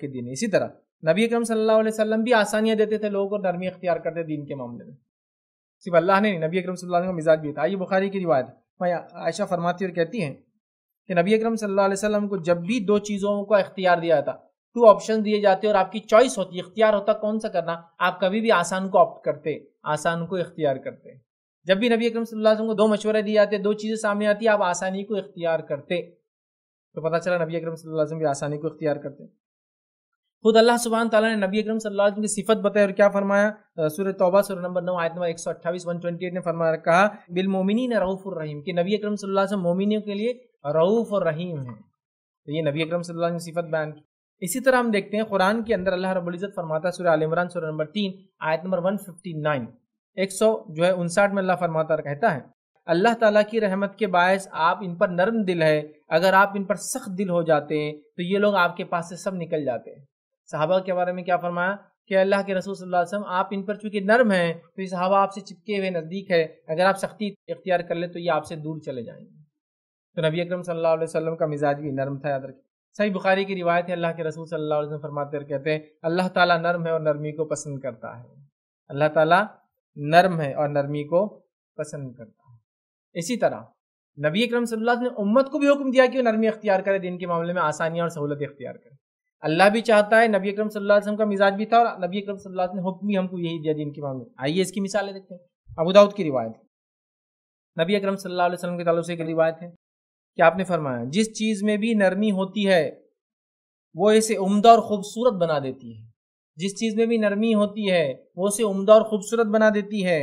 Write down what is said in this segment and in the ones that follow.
के दिन इसी तरह नबी अक्रम सल्लल्लाहु भी आसानियाँ देते थे लोगों को नरमी अख्तियार करते दिन के मामले में सिर्फ अल्लाह ने नबी अक्रम सल्लल्लाहु का मिजाज भी था ये बुखारी की रिवायत मैं आयशा फरमाती और कहती हैं कि नबी अक्रम सल्लल्लाहु को जब भी दो चीज़ों को अख्तियार दिया जाता टू ऑप्शन दिए जाते और आपकी चॉइस होती इख्तियार होता कौन सा करना आप कभी भी आसान को ऑप्ट करते आसान को इख्तियार करते जब भी नबी अक्रम सल्लल्लाहु को दो मशवरे दिए जाते दो चीज़ें सामने आती आप आसानी को इख्तियार करते तो पता चला नबी अक्रम सल्लल्लाहु भी आसानी को इख्तियार करते हैं खुद अल्लाह सुबहान तला ने नबी अक्रम सल्लल्लाहु अलैहि वसल्लम की सिफत बताई और क्या फरमाया सूर्य तौबा सूर्य नंबर नौ आयत नंबर एक सौ अट्ठाईस वन ट्वेंटी एट ने फरमाया कहा बिल मोमिनी ने रऊफ़ुर रहीम कि नबी अक्रम सल्लल्लाहु अलैहि मोमिनियों के लिए रऊफ़ और रहीम है तो ये नबी अक्रम सल्लल्लाहु ने सिफत बयान की इसी तरह हम देखते हैं कुरान के अंदर अल्लाह रबुल्ज़त फरमाता है सूर्य आलमरान सूर्य नंबर तीन आयत नंबर वन फिफ्टी नाइन एक सौ जो है उनसाठ में अल्लाह फरमाता कहता है अल्लाह ताला की रहमत के बायस आप इन पर नरम दिल है अगर आप इन पर सख्त दिल हो जाते हैं तो ये लोग आपके पास से सब निकल जाते हैं सहाबा के बारे में क्या फरमाया कि अल्लाह के रसूल सल्लल्लाहु अलैहि आप इन पर चूँकि नर्म हैं तो ये सहाबा आपसे चिपके हुए नज़दीक है अगर आप सख्ती इख्तियार कर लें तो ये आपसे दूर चले जाएंगे तो नबी अकरम सल्लाम का मिजाज भी नरम था याद रखें सही बुखारी की रिवायत है अल्लाह के रसूल सल्लल्लाहु अलैहि वसल्लम फरमाते कहते हैं अल्लाह ताला नर्म है और नरमी को पसंद करता है अल्लाह ताला नर्म है और नरमी को पसंद करता है इसी तरह नबी अकरम सल्लल्लाहु अलैहि वसल्लम ने उम्मत को भी हुक्म दिया कि वो नरमी अख्तियार करे दिन के मामले में आसानियाँ और सहूलत अख्तियार करे अल्लाह भी चाहता है नबी अक्रम सल्लल्लाहु अलैहि वसल्लम का मिजाज भी था और नबी अक्रम सल्लल्लाहु अलैहि वसल्लम ने हुक्म भी हमको यही दिया दीन के मामले आइए इसकी मिसालें देखते हैं अबूदाऊद की रिवायत नबी अक्रम सल्लल्लाहु अलैहि वसल्लम के ताल्लुक से एक रिवायत है कि आपने फरमाया जिस चीज़ में भी नरमी होती है वो इसे उम्दा और ख़ूबसूरत बना देती है जिस चीज़ में भी नरमी होती है वो इसे उम्दा और ख़ूबसूरत बना देती है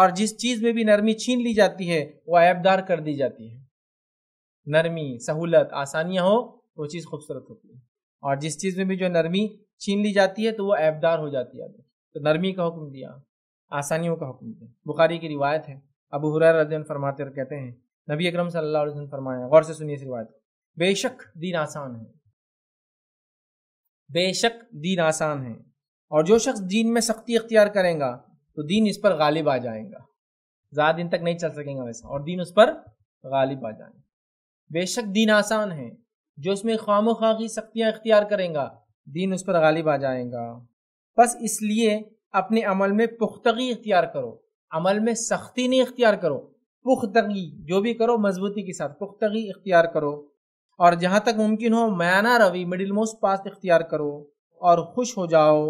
और जिस चीज़ में भी नरमी छीन ली जाती है वो ऐबदार कर दी जाती है नरमी सहूलत आसानियाँ हो वो चीज़ खूबसूरत होती है और जिस चीज़ में भी जो नरमी छीन ली जाती है तो वो ऐबदार हो जाती है तो नरमी का हुक्म दिया आसानियों का हुक्म दिया बुखारी की रिवायत है अबू हुरैर रजन फरमाते और कहते हैं नबी अक्रम सल्ला अलैहि फरमाया गौर से सुनिए इस रिवायत बेशक दीन आसान है बेशक दीन आसान है और जो शख्स दीन में सख्ती अख्तियार करेगा तो दीन इस पर गालिब आ जाएगा ज़्यादा दिन तक नहीं चल सकेंगे वैसा और दीन उस पर गालिब आ जाएगा बेशक दीन आसान है जो उसमें खाम खा की सख्तियाँ इख्तियार करेगा दीन उस पर गालिब आ जाएगा बस इसलिए अपने अमल में पुख्तगी इख्तियार करो अमल में सख्ती नहीं इख्तियार करो पुख्तगी जो भी करो मजबूती के साथ पुख्तगी इख्तियार करो और जहाँ तक मुमकिन हो मैाना रवि मिडिल मोस्ट पास इख्तियार करो और खुश हो जाओ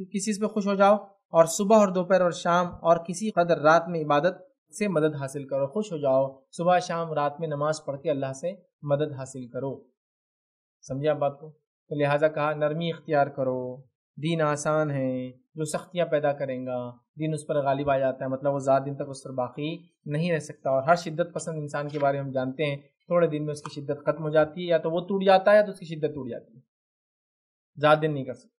किसी चीज़ पर खुश हो जाओ और सुबह और दोपहर और शाम और किसी कदर रात में इबादत से मदद हासिल करो खुश हो जाओ सुबह शाम रात में नमाज पढ़ के अल्लाह से मदद हासिल करो समझे आप बात को तो लिहाजा कहा नरमी इख्तियार करो दीन आसान है जो सख्तियाँ पैदा करेंगे दिन उस पर गालिब आ जाता है मतलब वो ज़्यादा दिन तक उस पर बाकी नहीं रह सकता और हर शिद्दत पसंद इंसान के बारे में हम जानते हैं थोड़े दिन में उसकी शिद्दत खत्म हो जाती है या तो वो टूट जाता है या तो उसकी शिद्दत टूट जाती है ज़्यादा दिन नहीं कर सकता